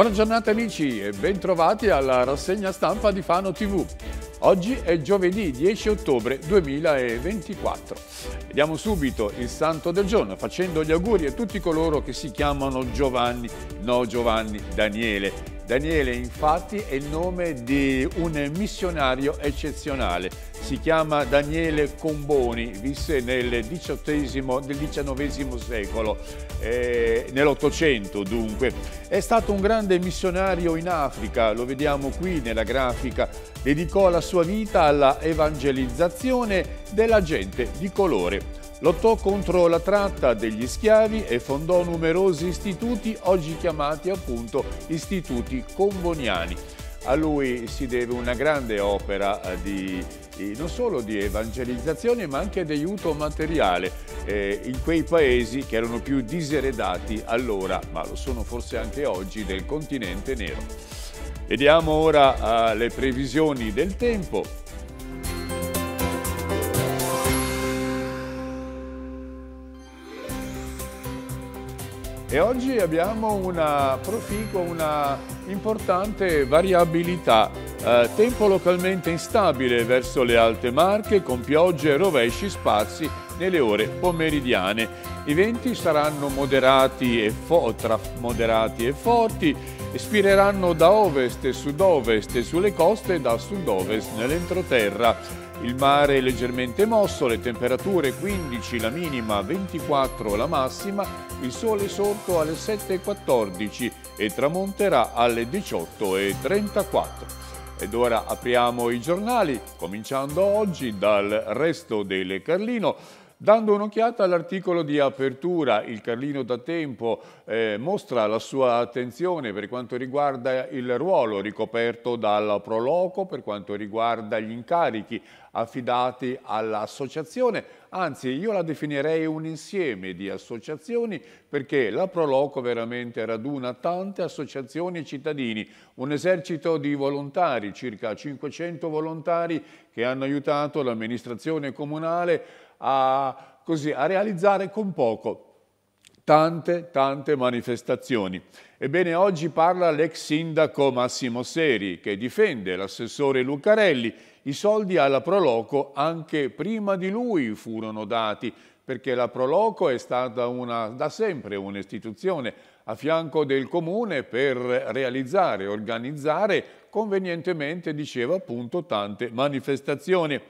Buona giornata amici e bentrovati alla rassegna stampa di Fano TV. Oggi è giovedì 10 ottobre 2024. Vediamo subito il santo del giorno facendo gli auguri a tutti coloro che si chiamano Giovanni, no Giovanni, Daniele. Daniele infatti è il nome di un missionario eccezionale. Si chiama Daniele Comboni, visse nel, nel XIX secolo eh, nell'Ottocento dunque. È stato un grande missionario in Africa, lo vediamo qui nella grafica, dedicò la sua vita alla evangelizzazione della gente di colore. Lottò contro la tratta degli schiavi e fondò numerosi istituti, oggi chiamati appunto istituti comboniani. A lui si deve una grande opera eh, di compiti non solo di evangelizzazione ma anche di aiuto materiale eh, in quei paesi che erano più diseredati allora, ma lo sono forse anche oggi, del continente nero. Vediamo ora uh, le previsioni del tempo. e oggi abbiamo una proficua, una importante variabilità, eh, tempo localmente instabile verso le alte marche con piogge e rovesci sparsi nelle ore pomeridiane. I venti saranno moderati e, tra moderati e forti, spireranno da ovest e sud-ovest e sulle coste da sud-ovest nell'entroterra il mare è leggermente mosso, le temperature 15, la minima 24, la massima, il sole è sorto alle 7.14 e tramonterà alle 18.34. Ed ora apriamo i giornali, cominciando oggi dal Resto del Carlino, Dando un'occhiata all'articolo di apertura, il Carlino da Tempo eh, mostra la sua attenzione per quanto riguarda il ruolo ricoperto dal Proloco, per quanto riguarda gli incarichi affidati all'associazione, anzi io la definirei un insieme di associazioni perché la Proloco veramente raduna tante associazioni e cittadini, un esercito di volontari, circa 500 volontari che hanno aiutato l'amministrazione comunale a, così, a realizzare con poco tante, tante manifestazioni. Ebbene, oggi parla l'ex sindaco Massimo Seri, che difende l'assessore Lucarelli. I soldi alla Proloco anche prima di lui furono dati, perché la Proloco è stata una, da sempre un'istituzione a fianco del comune per realizzare, organizzare convenientemente, diceva appunto, tante manifestazioni.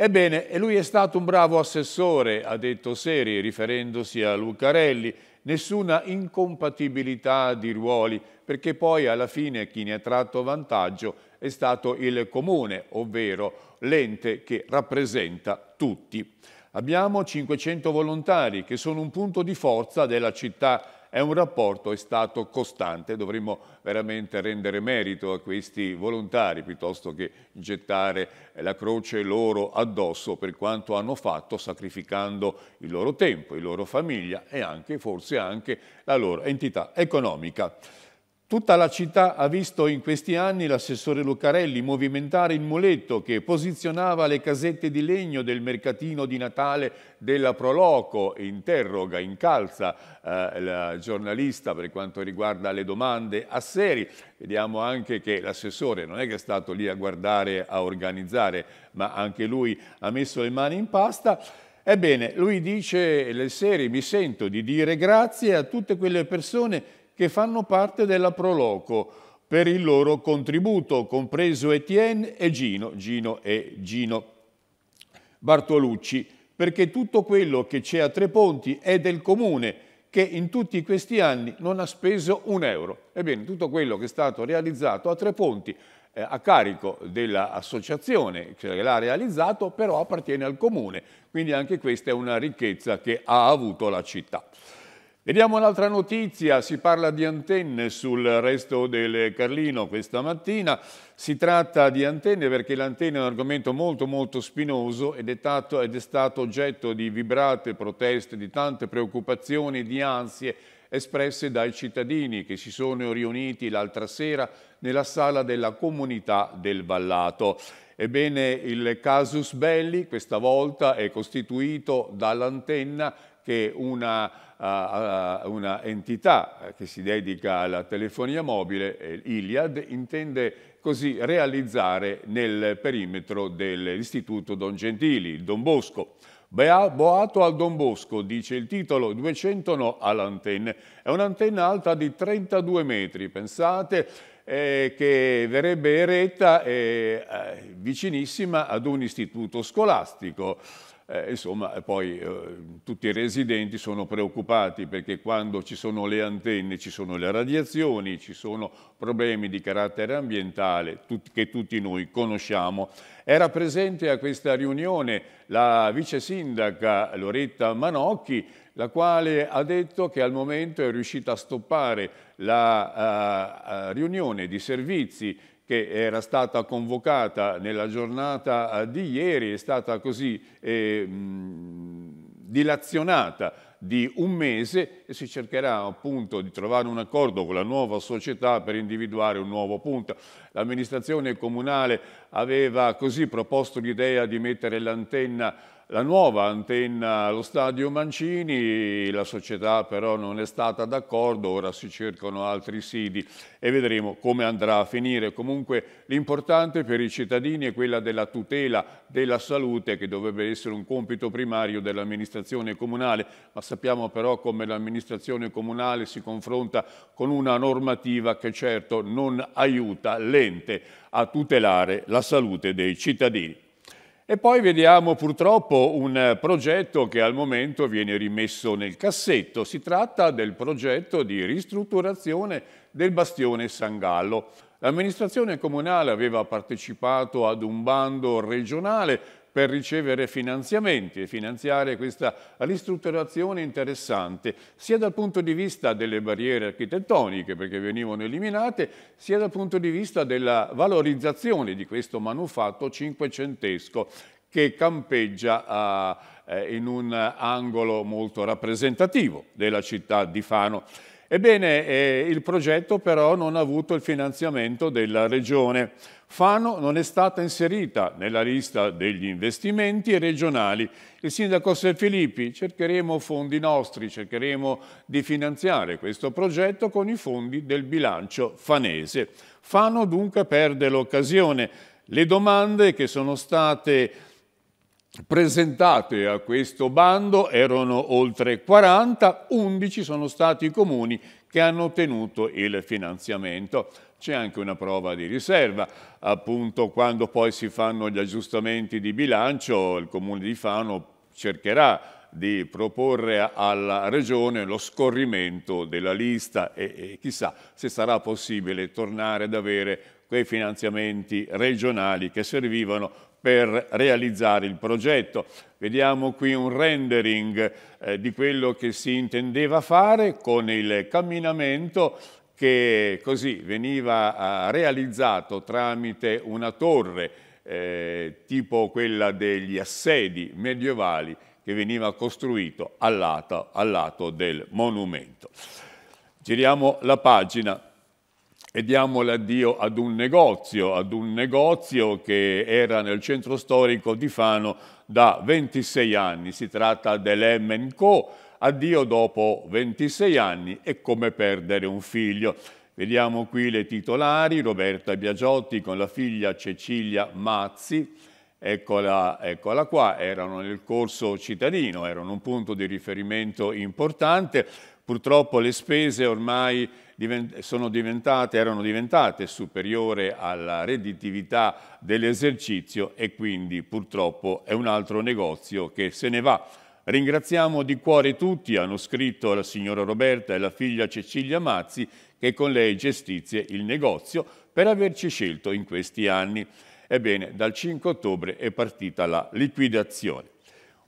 Ebbene, lui è stato un bravo assessore, ha detto Seri, riferendosi a Lucarelli, nessuna incompatibilità di ruoli, perché poi alla fine chi ne ha tratto vantaggio è stato il comune, ovvero l'ente che rappresenta tutti. Abbiamo 500 volontari che sono un punto di forza della città è un rapporto, è stato costante, dovremmo veramente rendere merito a questi volontari piuttosto che gettare la croce loro addosso per quanto hanno fatto sacrificando il loro tempo, la loro famiglia e anche, forse anche la loro entità economica. Tutta la città ha visto in questi anni l'assessore Lucarelli movimentare il muletto che posizionava le casette di legno del mercatino di Natale della Proloco, interroga, incalza eh, la giornalista per quanto riguarda le domande a seri. Vediamo anche che l'assessore non è che è stato lì a guardare, a organizzare, ma anche lui ha messo le mani in pasta. Ebbene, lui dice, le seri, mi sento di dire grazie a tutte quelle persone che che fanno parte della Proloco per il loro contributo, compreso Etienne e Gino, Gino e Gino Bartolucci, perché tutto quello che c'è a Tre Ponti è del Comune, che in tutti questi anni non ha speso un euro. Ebbene, tutto quello che è stato realizzato a Tre Ponti eh, a carico dell'associazione che l'ha realizzato, però appartiene al Comune. Quindi anche questa è una ricchezza che ha avuto la città. Vediamo un'altra notizia, si parla di antenne sul resto del Carlino questa mattina, si tratta di antenne perché l'antenna è un argomento molto molto spinoso ed è, stato, ed è stato oggetto di vibrate proteste, di tante preoccupazioni, di ansie espresse dai cittadini che si sono riuniti l'altra sera nella sala della comunità del Vallato. Ebbene, il casus belli questa volta è costituito dall'antenna che una, uh, una entità eh, che si dedica alla telefonia mobile, Iliad, intende così realizzare nel perimetro dell'Istituto Don Gentili, il Don Bosco. Boato al Don Bosco, dice il titolo, 200 no all'antenna. È un'antenna alta di 32 metri, pensate, eh, che verrebbe eretta eh, eh vicinissima ad un istituto scolastico eh, insomma, eh, poi eh, tutti i residenti sono preoccupati perché quando ci sono le antenne ci sono le radiazioni, ci sono problemi di carattere ambientale tut che tutti noi conosciamo. Era presente a questa riunione la vice sindaca Loretta Manocchi, la quale ha detto che al momento è riuscita a stoppare la uh, riunione di servizi che era stata convocata nella giornata eh, di ieri, è stata così eh, dilazionata di un mese e si cercherà appunto di trovare un accordo con la nuova società per individuare un nuovo punto. L'amministrazione comunale aveva così proposto l'idea di mettere l'antenna la nuova antenna allo stadio Mancini, la società però non è stata d'accordo, ora si cercano altri siti e vedremo come andrà a finire. Comunque l'importante per i cittadini è quella della tutela della salute che dovrebbe essere un compito primario dell'amministrazione comunale, ma sappiamo però come l'amministrazione comunale si confronta con una normativa che certo non aiuta l'ente a tutelare la salute dei cittadini. E poi vediamo purtroppo un eh, progetto che al momento viene rimesso nel cassetto. Si tratta del progetto di ristrutturazione del bastione San Gallo. L'amministrazione comunale aveva partecipato ad un bando regionale per ricevere finanziamenti e finanziare questa ristrutturazione interessante, sia dal punto di vista delle barriere architettoniche, perché venivano eliminate, sia dal punto di vista della valorizzazione di questo manufatto cinquecentesco che campeggia a eh, in un angolo molto rappresentativo della città di Fano. Ebbene, eh, il progetto però non ha avuto il finanziamento della Regione. Fano non è stata inserita nella lista degli investimenti regionali. Il sindaco Serfilippi, cercheremo fondi nostri, cercheremo di finanziare questo progetto con i fondi del bilancio fanese. Fano dunque perde l'occasione. Le domande che sono state presentate a questo bando erano oltre 40, 11 sono stati i comuni che hanno ottenuto il finanziamento c'è anche una prova di riserva. Appunto quando poi si fanno gli aggiustamenti di bilancio il Comune di Fano cercherà di proporre alla Regione lo scorrimento della lista e, e chissà se sarà possibile tornare ad avere quei finanziamenti regionali che servivano per realizzare il progetto. Vediamo qui un rendering eh, di quello che si intendeva fare con il camminamento che così veniva ah, realizzato tramite una torre eh, tipo quella degli assedi medievali che veniva costruito al lato, al lato del monumento. Giriamo la pagina e diamo l'addio ad un negozio, ad un negozio che era nel centro storico di Fano da 26 anni. Si tratta dell'M addio dopo 26 anni e come perdere un figlio. Vediamo qui le titolari, Roberta Biagiotti con la figlia Cecilia Mazzi, eccola, eccola qua, erano nel corso cittadino, erano un punto di riferimento importante, purtroppo le spese ormai diventate, erano diventate superiore alla redditività dell'esercizio e quindi purtroppo è un altro negozio che se ne va Ringraziamo di cuore tutti, hanno scritto la signora Roberta e la figlia Cecilia Mazzi, che con lei gestizie il negozio, per averci scelto in questi anni. Ebbene, dal 5 ottobre è partita la liquidazione.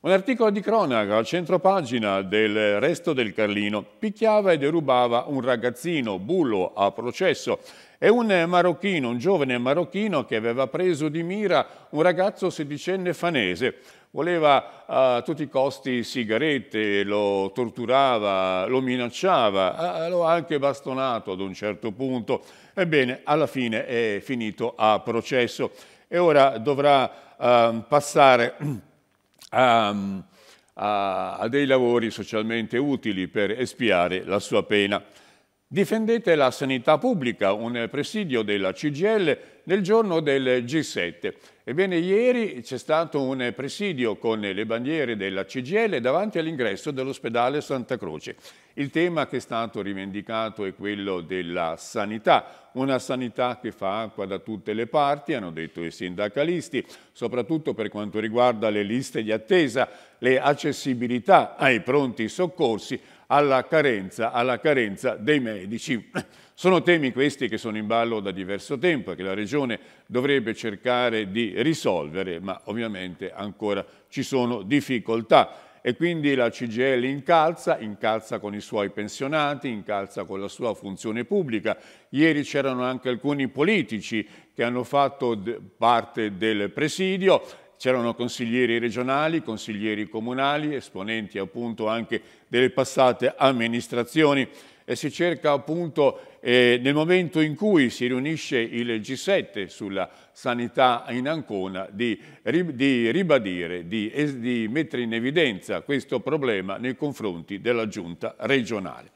Un articolo di cronaca al centro pagina del Resto del Carlino picchiava e derubava un ragazzino bullo a processo è un marocchino, un giovane marocchino che aveva preso di mira un ragazzo sedicenne fanese. Voleva a tutti i costi sigarette, lo torturava, lo minacciava, lo ha anche bastonato ad un certo punto. Ebbene, alla fine è finito a processo e ora dovrà uh, passare a, a, a dei lavori socialmente utili per espiare la sua pena. Difendete la sanità pubblica, un presidio della CGL nel giorno del G7. Ebbene, ieri c'è stato un presidio con le bandiere della CGL davanti all'ingresso dell'ospedale Santa Croce. Il tema che è stato rivendicato è quello della sanità, una sanità che fa acqua da tutte le parti, hanno detto i sindacalisti, soprattutto per quanto riguarda le liste di attesa, le accessibilità ai pronti soccorsi, alla carenza, alla carenza dei medici. Sono temi questi che sono in ballo da diverso tempo e che la Regione dovrebbe cercare di risolvere, ma ovviamente ancora ci sono difficoltà. E quindi la CGL incalza, incalza con i suoi pensionati, incalza con la sua funzione pubblica. Ieri c'erano anche alcuni politici che hanno fatto parte del presidio c'erano consiglieri regionali, consiglieri comunali, esponenti appunto anche delle passate amministrazioni e si cerca appunto eh, nel momento in cui si riunisce il G7 sulla sanità in Ancona di, di ribadire, di, di mettere in evidenza questo problema nei confronti della giunta regionale.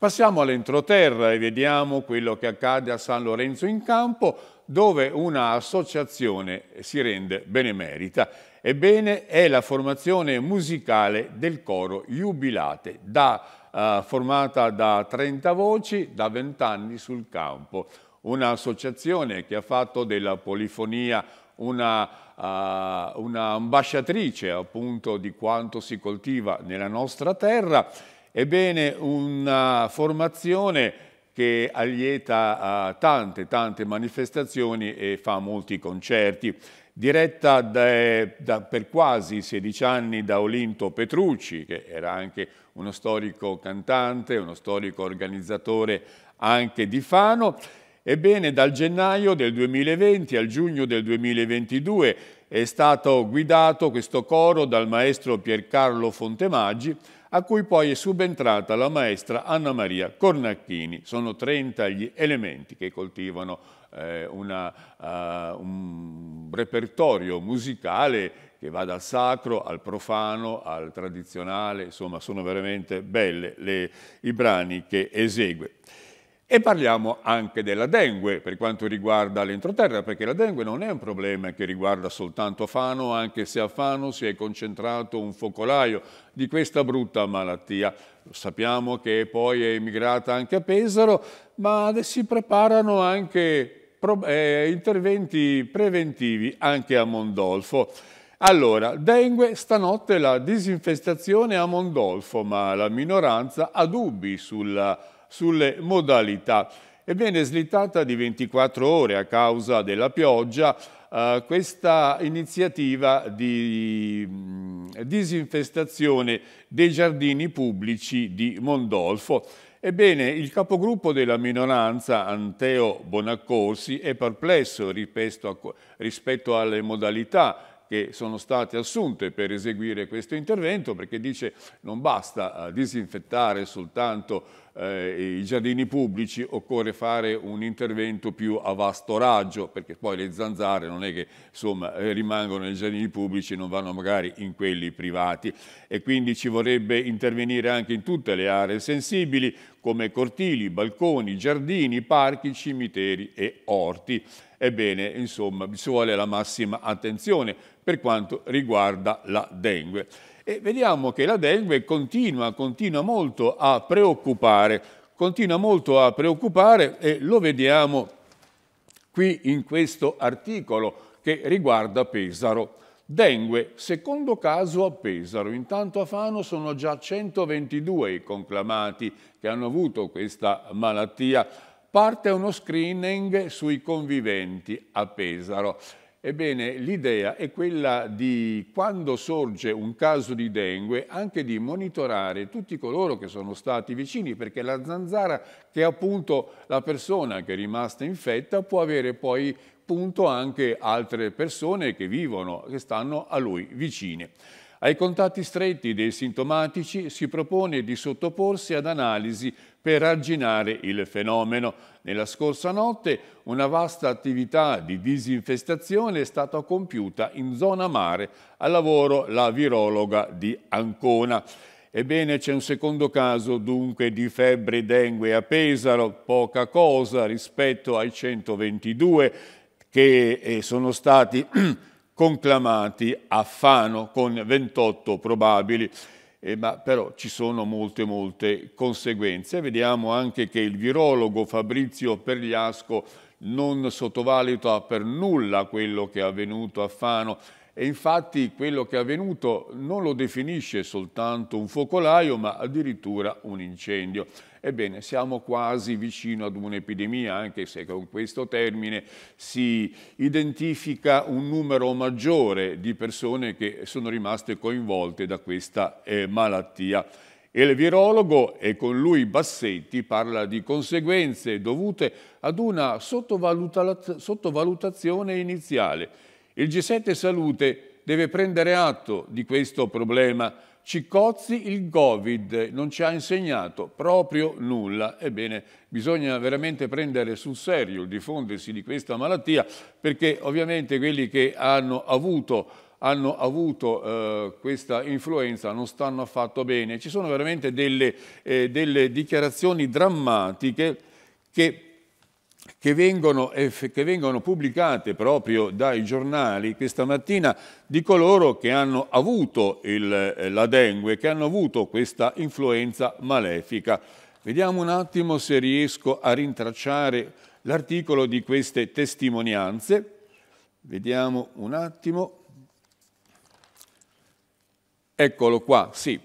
Passiamo all'entroterra e vediamo quello che accade a San Lorenzo in Campo, dove una associazione si rende benemerita. Ebbene, è la formazione musicale del coro Jubilate, da, eh, formata da 30 voci da 20 anni sul campo. Un'associazione che ha fatto della polifonia una, uh, una ambasciatrice appunto di quanto si coltiva nella nostra terra Ebbene, una formazione che allieta eh, tante, tante manifestazioni e fa molti concerti. Diretta da, da, per quasi 16 anni da Olinto Petrucci, che era anche uno storico cantante, uno storico organizzatore anche di Fano, Ebbene, dal gennaio del 2020 al giugno del 2022 è stato guidato questo coro dal maestro Piercarlo Fontemaggi, a cui poi è subentrata la maestra Anna Maria Cornacchini. Sono 30 gli elementi che coltivano eh, una, uh, un repertorio musicale che va dal sacro al profano al tradizionale, insomma sono veramente belle le, i brani che esegue. E parliamo anche della dengue per quanto riguarda l'entroterra, perché la dengue non è un problema che riguarda soltanto Fano, anche se a Fano si è concentrato un focolaio di questa brutta malattia. Sappiamo che poi è emigrata anche a Pesaro, ma si preparano anche eh, interventi preventivi anche a Mondolfo. Allora, dengue, stanotte la disinfestazione a Mondolfo, ma la minoranza ha dubbi sulla sulle modalità. Ebbene, slittata di 24 ore a causa della pioggia, eh, questa iniziativa di mm, disinfestazione dei giardini pubblici di Mondolfo. Ebbene, il capogruppo della minoranza, Anteo Bonaccorsi, è perplesso rispetto, a, rispetto alle modalità che sono state assunte per eseguire questo intervento, perché dice non basta eh, disinfettare soltanto eh, i giardini pubblici, occorre fare un intervento più a vasto raggio, perché poi le zanzare non è che insomma, eh, rimangono nei giardini pubblici e non vanno magari in quelli privati e quindi ci vorrebbe intervenire anche in tutte le aree sensibili, come cortili, balconi, giardini, parchi, cimiteri e orti. Ebbene, insomma, ci vuole la massima attenzione per quanto riguarda la dengue. E vediamo che la dengue continua, continua molto a preoccupare, continua molto a preoccupare e lo vediamo qui in questo articolo che riguarda Pesaro. Dengue, secondo caso a Pesaro. Intanto a Fano sono già 122 i conclamati che hanno avuto questa malattia. Parte uno screening sui conviventi a Pesaro. Ebbene, l'idea è quella di, quando sorge un caso di dengue, anche di monitorare tutti coloro che sono stati vicini, perché la zanzara, che è appunto la persona che è rimasta infetta, può avere poi spunto anche altre persone che vivono, che stanno a lui vicine. Ai contatti stretti dei sintomatici si propone di sottoporsi ad analisi per arginare il fenomeno. Nella scorsa notte una vasta attività di disinfestazione è stata compiuta in zona mare al lavoro la virologa di Ancona. Ebbene c'è un secondo caso dunque di febbre dengue a Pesaro, poca cosa rispetto ai 122 che eh, sono stati conclamati a Fano con 28 probabili, eh, ma però ci sono molte, molte conseguenze. Vediamo anche che il virologo Fabrizio Pergliasco non sottovaluta per nulla quello che è avvenuto a Fano e infatti quello che è avvenuto non lo definisce soltanto un focolaio, ma addirittura un incendio. Ebbene, siamo quasi vicino ad un'epidemia, anche se con questo termine si identifica un numero maggiore di persone che sono rimaste coinvolte da questa eh, malattia. il virologo e con lui Bassetti parla di conseguenze dovute ad una sottovalutazione iniziale il G7 Salute deve prendere atto di questo problema. Ciccozzi il Covid non ci ha insegnato proprio nulla. Ebbene, bisogna veramente prendere sul serio il diffondersi di questa malattia perché ovviamente quelli che hanno avuto hanno avuto eh, questa influenza non stanno affatto bene. Ci sono veramente delle, eh, delle dichiarazioni drammatiche che che vengono, che vengono pubblicate proprio dai giornali questa mattina di coloro che hanno avuto il, eh, la dengue, che hanno avuto questa influenza malefica. Vediamo un attimo se riesco a rintracciare l'articolo di queste testimonianze. Vediamo un attimo. Eccolo qua, sì.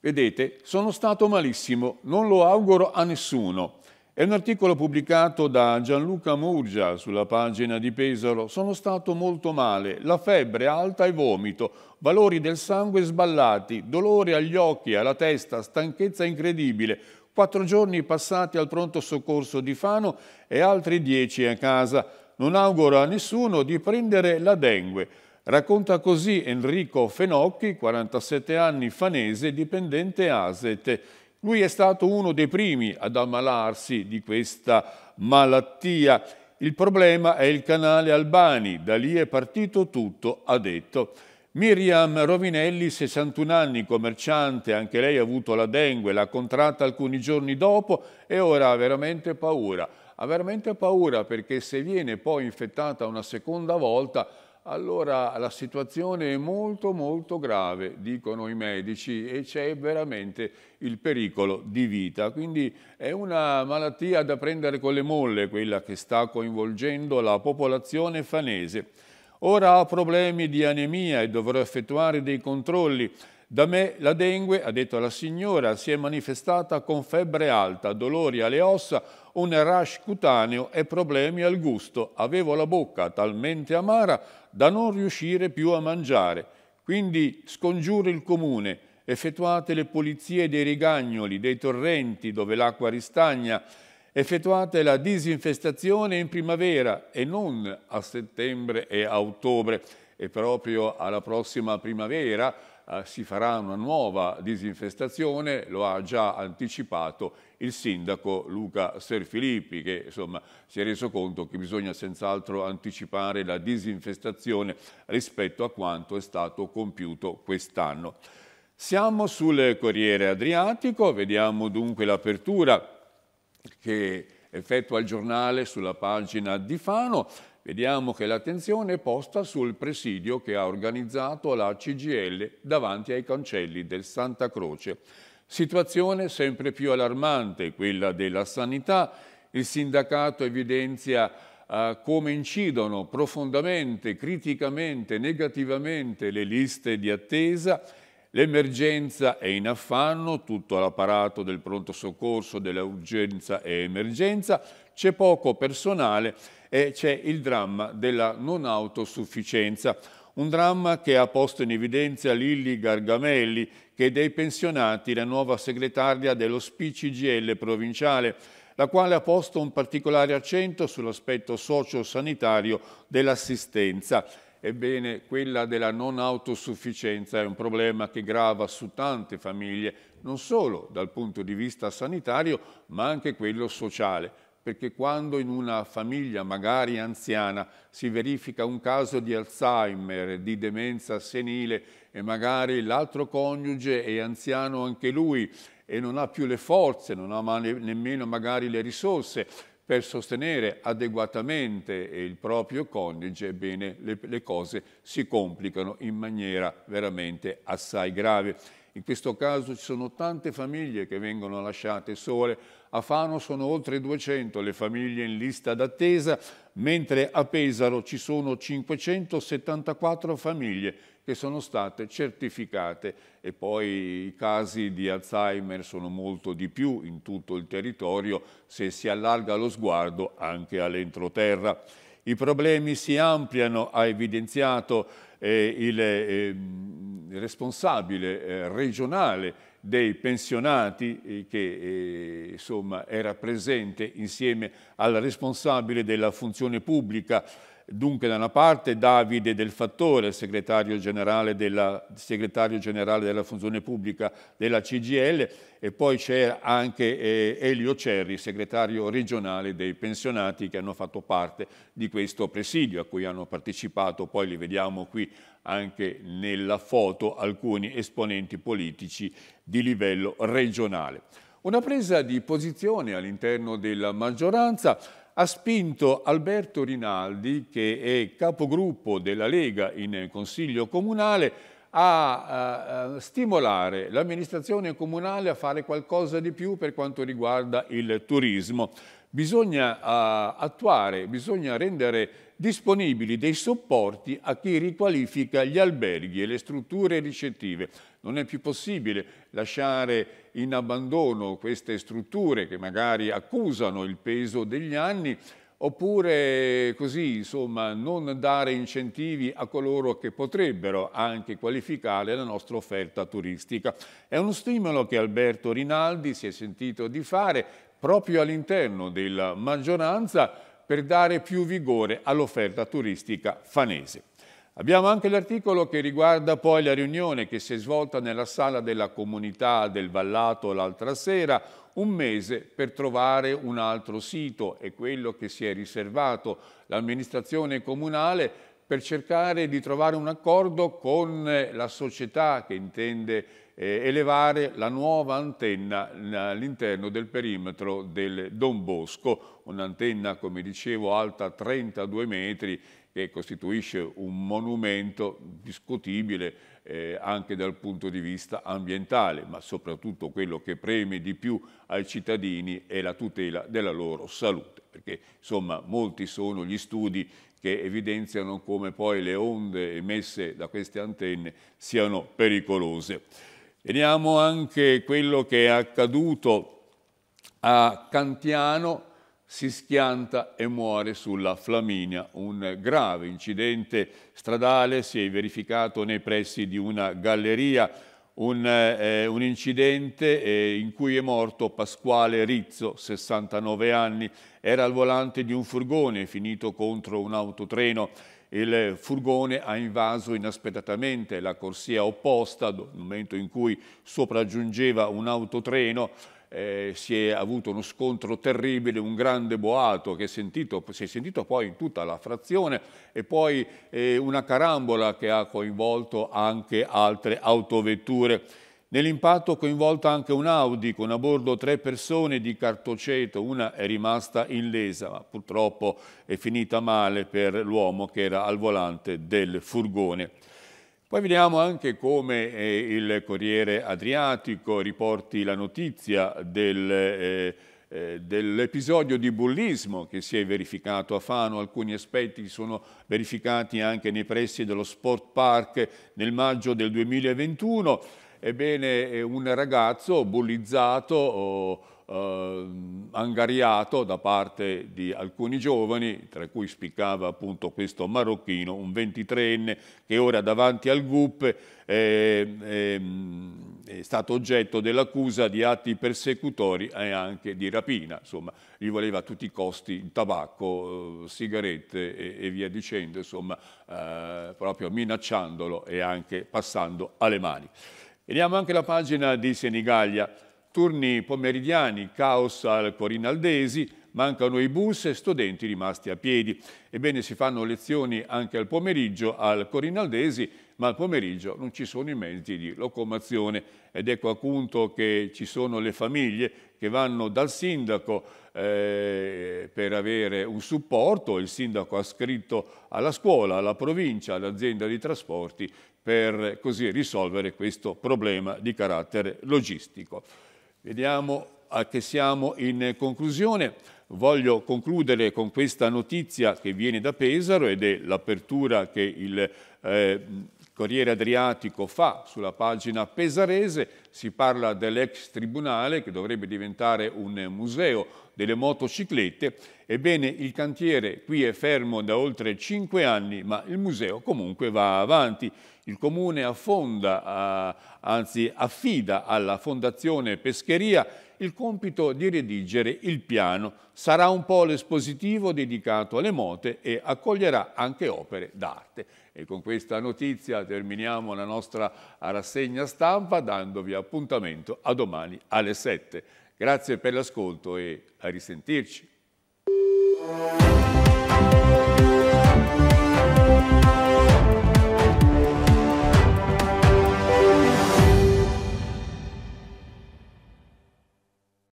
Vedete, sono stato malissimo, non lo auguro a nessuno. È un articolo pubblicato da Gianluca Murgia sulla pagina di Pesaro. Sono stato molto male, la febbre alta e vomito, valori del sangue sballati, dolore agli occhi, alla testa, stanchezza incredibile. Quattro giorni passati al pronto soccorso di Fano e altri dieci a casa. Non auguro a nessuno di prendere la dengue. Racconta così Enrico Fenocchi, 47 anni, fanese, dipendente ASET. Lui è stato uno dei primi ad ammalarsi di questa malattia. Il problema è il canale Albani, da lì è partito tutto, ha detto. Miriam Rovinelli, 61 anni, commerciante, anche lei ha avuto la dengue, l'ha contratta alcuni giorni dopo e ora ha veramente paura. Ha veramente paura perché se viene poi infettata una seconda volta allora la situazione è molto molto grave, dicono i medici, e c'è veramente il pericolo di vita. Quindi è una malattia da prendere con le molle, quella che sta coinvolgendo la popolazione fanese. Ora ha problemi di anemia e dovrò effettuare dei controlli da me la dengue, ha detto la signora, si è manifestata con febbre alta, dolori alle ossa, un rash cutaneo e problemi al gusto. Avevo la bocca talmente amara da non riuscire più a mangiare. Quindi scongiuro il comune, effettuate le pulizie dei rigagnoli, dei torrenti dove l'acqua ristagna, effettuate la disinfestazione in primavera e non a settembre e a ottobre. E proprio alla prossima primavera eh, si farà una nuova disinfestazione, lo ha già anticipato il sindaco Luca Serfilippi che insomma, si è reso conto che bisogna senz'altro anticipare la disinfestazione rispetto a quanto è stato compiuto quest'anno. Siamo sul Corriere Adriatico, vediamo dunque l'apertura che effettua il giornale sulla pagina di Fano. Vediamo che l'attenzione è posta sul presidio che ha organizzato la CGL davanti ai cancelli del Santa Croce. Situazione sempre più allarmante, quella della sanità. Il sindacato evidenzia eh, come incidono profondamente, criticamente, negativamente le liste di attesa L'emergenza è in affanno, tutto l'apparato del pronto soccorso, dell'urgenza e emergenza, c'è poco personale e c'è il dramma della non autosufficienza. Un dramma che ha posto in evidenza Lilli Gargamelli, che è dei pensionati la nuova segretaria dello SPCGL provinciale, la quale ha posto un particolare accento sull'aspetto socio-sanitario dell'assistenza. Ebbene, quella della non autosufficienza è un problema che grava su tante famiglie, non solo dal punto di vista sanitario, ma anche quello sociale perché quando in una famiglia, magari anziana, si verifica un caso di Alzheimer, di demenza senile e magari l'altro coniuge è anziano anche lui e non ha più le forze, non ha nemmeno magari le risorse per sostenere adeguatamente il proprio coniuge, ebbene le, le cose si complicano in maniera veramente assai grave. In questo caso ci sono tante famiglie che vengono lasciate sole a Fano sono oltre 200 le famiglie in lista d'attesa, mentre a Pesaro ci sono 574 famiglie che sono state certificate e poi i casi di Alzheimer sono molto di più in tutto il territorio se si allarga lo sguardo anche all'entroterra. I problemi si ampliano, ha evidenziato eh, il, eh, responsabile eh, regionale dei pensionati eh, che eh, insomma, era presente insieme al responsabile della funzione pubblica Dunque da una parte Davide del Fattore, segretario generale della, segretario generale della funzione pubblica della CGL e poi c'è anche eh, Elio Cerri, segretario regionale dei pensionati che hanno fatto parte di questo presidio a cui hanno partecipato, poi li vediamo qui anche nella foto, alcuni esponenti politici di livello regionale. Una presa di posizione all'interno della maggioranza ha spinto Alberto Rinaldi, che è capogruppo della Lega in Consiglio Comunale, a, a stimolare l'amministrazione comunale a fare qualcosa di più per quanto riguarda il turismo. Bisogna a, attuare, bisogna rendere disponibili dei supporti a chi riqualifica gli alberghi e le strutture ricettive. Non è più possibile lasciare in abbandono queste strutture che magari accusano il peso degli anni oppure così, insomma, non dare incentivi a coloro che potrebbero anche qualificare la nostra offerta turistica. È uno stimolo che Alberto Rinaldi si è sentito di fare proprio all'interno della maggioranza per dare più vigore all'offerta turistica fanese. Abbiamo anche l'articolo che riguarda poi la riunione che si è svolta nella sala della comunità del Vallato l'altra sera, un mese per trovare un altro sito e quello che si è riservato l'amministrazione comunale per cercare di trovare un accordo con la società che intende eh, elevare la nuova antenna all'interno del perimetro del Don Bosco, un'antenna, come dicevo, alta 32 metri che costituisce un monumento discutibile eh, anche dal punto di vista ambientale, ma soprattutto quello che preme di più ai cittadini è la tutela della loro salute, perché insomma molti sono gli studi che evidenziano come poi le onde emesse da queste antenne siano pericolose. Vediamo anche quello che è accaduto a Cantiano, si schianta e muore sulla Flaminia. Un grave incidente stradale si è verificato nei pressi di una galleria, un, eh, un incidente eh, in cui è morto Pasquale Rizzo, 69 anni, era al volante di un furgone finito contro un autotreno il furgone ha invaso inaspettatamente la corsia opposta, nel momento in cui sopraggiungeva un autotreno, eh, si è avuto uno scontro terribile, un grande boato che è sentito, si è sentito poi in tutta la frazione e poi eh, una carambola che ha coinvolto anche altre autovetture. Nell'impatto coinvolta anche un Audi con a bordo tre persone di cartoceto, una è rimasta illesa, ma purtroppo è finita male per l'uomo che era al volante del furgone. Poi vediamo anche come eh, il Corriere Adriatico riporti la notizia del... Eh, eh dell'episodio di bullismo che si è verificato a Fano, alcuni aspetti sono verificati anche nei pressi dello Sport Park nel maggio del 2021. Ebbene, eh, un ragazzo bullizzato, eh, angariato da parte di alcuni giovani, tra cui spiccava appunto questo marocchino, un 23enne che ora davanti al GUP eh, eh, è stato oggetto dell'accusa di atti persecutori e anche di rapina. Insomma, gli voleva a tutti i costi il tabacco, eh, sigarette e, e, via dicendo, insomma, eh, proprio minacciandolo e anche passando alle mani. Vediamo anche la pagina di Senigallia. Turni pomeridiani, caos al Corinaldesi, mancano i bus e studenti rimasti a piedi. Ebbene, si fanno lezioni anche al pomeriggio al Corinaldesi, ma al pomeriggio non ci sono i mezzi di locomozione. Ed ecco appunto che ci sono le famiglie che vanno dal sindaco eh, per avere un supporto. Il sindaco ha scritto alla scuola, alla provincia, all'azienda di trasporti per così risolvere questo problema di carattere logistico. Vediamo a che siamo in conclusione. Voglio concludere con questa notizia che viene da Pesaro ed è l'apertura che il eh, Corriere Adriatico fa sulla pagina pesarese, si parla dell'ex tribunale che dovrebbe diventare un museo delle motociclette, ebbene il cantiere qui è fermo da oltre cinque anni ma il museo comunque va avanti. Il comune affonda, eh, anzi affida alla Fondazione Pescheria il compito di redigere il piano. Sarà un po' l'espositivo dedicato alle mote e accoglierà anche opere d'arte. E con questa notizia terminiamo la nostra rassegna stampa dandovi appuntamento a domani alle 7. Grazie per l'ascolto e a risentirci.